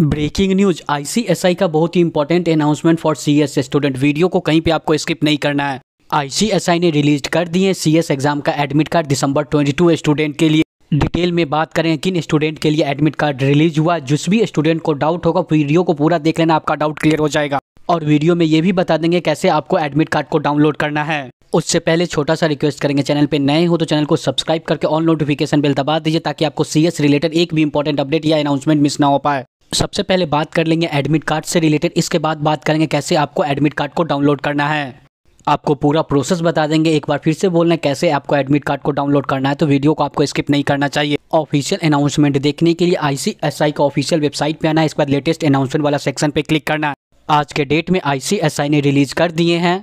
breaking news ICSI का बहुत ही important announcement for S student video को कहीं पे आपको स्किप नहीं करना है आईसीएसआई ने रिलीज कर दिए सी एस एग्जाम का एडमिट कार्ड दिसंबर 22 स्टूडेंट के लिए डिटेल में बात करें किन स्टूडेंट के लिए एडमिट कार्ड रिलीज हुआ जिस भी स्टूडेंट को डाउट होगा वीडियो को पूरा देख लेना आपका डाउट क्लियर हो जाएगा और वीडियो में ये भी बता देंगे कैसे आपको एडमिट कार्ड को डाउनलोड करना है उससे पहले छोटा सा रिक्वेस्ट करेंगे चैनल पे नए हो तो चैनल को सब्सक्राइब करके ऑल नोटिफिकेशन बिल दबा दीजिए ताकि आपको सीएस रिलेटेड एक भी इंपॉर्टेंट अपडेट या अनाउंसमेंट मिस ना हो पाए सबसे पहले बात कर लेंगे एडमिट कार्ड से रिलेटेड इसके बाद बात करेंगे कैसे आपको एडमिट कार्ड को डाउनलोड करना है आपको पूरा प्रोसेस बता देंगे एक बार फिर से बोलना है कैसे आपको एडमिट कार्ड को डाउनलोड करना है तो वीडियो को आपको स्किप नहीं करना चाहिए ऑफिशियल अनाउंसमेंट देखने के लिए आईसीएसआई का ऑफिशियल वेबसाइट पे आना है इसके बाद लेटेस्ट अनाउंसमेंट वाला सेक्शन पे क्लिक करना है आज के डेट में आईसीएसआई ने रिलीज कर दिए हैं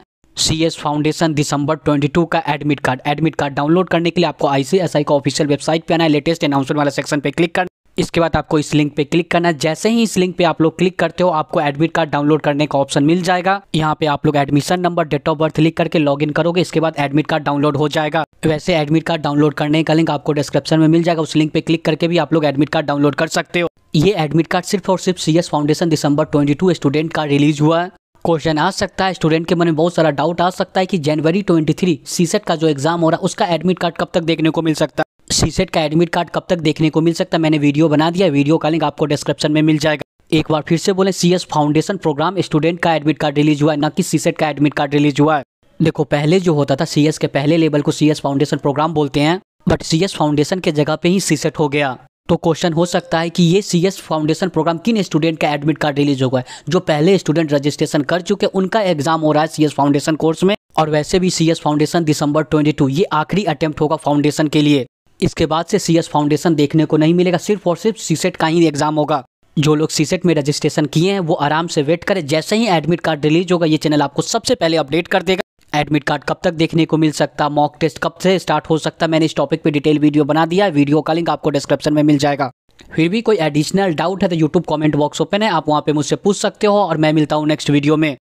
C S foundation December two का admit card admit card download करने के लिए आपको आईसीएसआई का ऑफिशियल वेबसाइट पे आना है लेटेस्ट अनाउंसमेंट वाला सेक्शन पे क्लिक करना इसके बाद आपको इस लिंक पे क्लिक करना है जैसे ही इस लिंक पे आप लोग क्लिक करते हो आपको एडमिट कार्ड डाउनलोड करने का ऑप्शन मिल जाएगा यहाँ पे आप लोग admission number date of birth लिख करके लॉगिन करोगे इसके बाद एडमिट कार्ड डाउनलोड हो जाएगा वैसे एडमिट कार्ड डाउनलोड करने का लिंक आपको डिस्क्रिप्शन में मिल जाएगा उस लिंक पे क्लिक करके भी आप लोग एडमिट कार्ड डाउनलोड कर सकते हो ये एडमिट कार्ड सिर्फ और सिर्फ C foundation December twenty student का रिलीज हुआ है क्वेश्चन आ सकता है स्टूडेंट के मन में बहुत सारा डाउट आ सकता है कि जनवरी 23 सीसेट का जो एग्जाम हो रहा है उसका एडमिट कार्ड कब तक देखने को मिल सकता है सीसेट का एडमिट कार्ड कब तक देखने को मिल सकता है मैंने वीडियो बना दिया वीडियो का लिंक आपको डिस्क्रिप्शन में मिल जाएगा एक बार फिर से बोले सी फाउंडेशन प्रोग्राम स्टूडेंट का एडमिट कार्ड रिलीज हुआ है ना कि सीसेट का एडमिट कार्ड रिलीज हुआ है देखो पहले जो होता था सीएस के पहले लेवल को सीएस फाउंडेशन प्रोग्राम बोलते हैं बट सीएस फाउंडेशन के जगह पे ही सीसेट हो गया तो क्वेश्चन हो सकता है कि ये सी एस फाउंडेशन प्रोग्राम किन स्टूडेंट का एडमिट कार्ड रिलीज होगा जो पहले स्टूडेंट रजिस्ट्रेशन कर चुके उनका एग्जाम हो रहा है सी एस फाउंडेशन कोर्स में और वैसे भी सी एस फाउंडेशन दिसंबर 22 ये आखिरी अटेम्प्ट होगा फाउंडेशन के लिए इसके बाद से सीएस फाउंडेशन देखने को नहीं मिलेगा सिर्फ और सिर्फ सीसेट e का ही एग्जाम होगा जो लोग सीसेट e में रजिस्ट्रेशन किए हैं वो आराम से वेट करें जैसे ही एडमिट कार्ड रिलीज होगा ये चैनल आपको सबसे पहले अपडेट कर देगा एडमिट कार्ड कब तक देखने को मिल सकता मॉक टेस्ट कब से स्टार्ट हो सकता मैंने इस टॉपिक पे डिटेल वीडियो बना दिया वीडियो का लिंक आपको डिस्क्रिप्शन में मिल जाएगा फिर भी कोई एडिशनल डाउट है तो यूट्यूब कमेंट बॉक्स ओपन है आप वहाँ पे मुझसे पूछ सकते हो और मैं मिलता हूँ नेक्स्ट वीडियो में